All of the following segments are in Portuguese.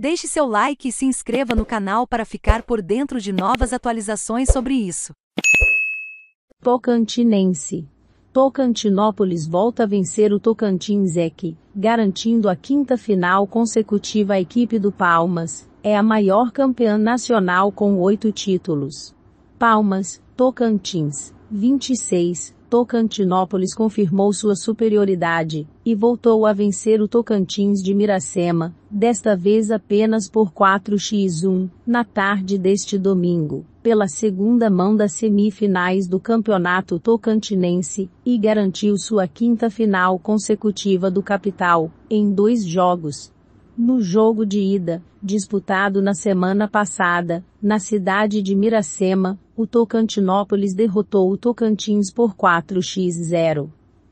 Deixe seu like e se inscreva no canal para ficar por dentro de novas atualizações sobre isso. Tocantinense Tocantinópolis volta a vencer o Tocantins EC, garantindo a quinta final consecutiva à equipe do Palmas, é a maior campeã nacional com oito títulos. Palmas, Tocantins, 26, Tocantinópolis confirmou sua superioridade e voltou a vencer o Tocantins de Miracema, desta vez apenas por 4x1, na tarde deste domingo, pela segunda mão das semifinais do Campeonato Tocantinense, e garantiu sua quinta final consecutiva do capital, em dois jogos, no jogo de ida, disputado na semana passada, na cidade de Miracema, o Tocantinópolis derrotou o Tocantins por 4x0.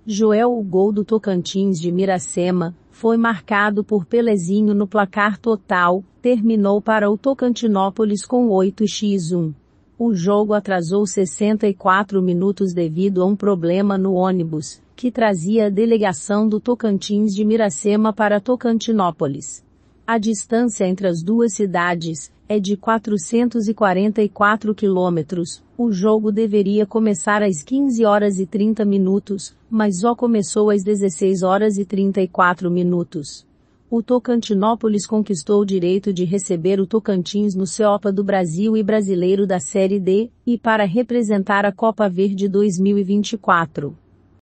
Joel o gol do Tocantins de Miracema, foi marcado por Pelezinho no placar total, terminou para o Tocantinópolis com 8x1. O jogo atrasou 64 minutos devido a um problema no ônibus, que trazia a delegação do Tocantins de Miracema para Tocantinópolis. A distância entre as duas cidades é de 444 quilômetros. O jogo deveria começar às 15 horas e 30 minutos, mas só começou às 16 horas e 34 minutos o Tocantinópolis conquistou o direito de receber o Tocantins no CEOPA do Brasil e Brasileiro da Série D, e para representar a Copa Verde 2024.